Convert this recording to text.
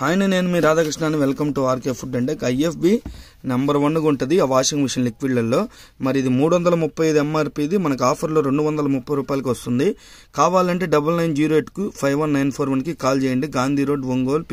hi నేను మీ రాధాకృష్ణాని welcome to RK food and IFB number వన్గా ఉంటుంది ఆ వాషింగ్ మిషన్ లిక్విడ్లలో మరి ఇది మూడు వందల ముప్పై ఐదు ఎంఆర్పిది మనకు ఆఫర్లో రెండు వందల ముప్పై రూపాయలకి వస్తుంది కావాలంటే డబల్ నైన్ జీరో ఎయిట్కు ఫైవ్ వన్ నైన్ ఫోర్ వన్కి కాల్ చేయండి గాంధీ రోడ్ ఒంగోలు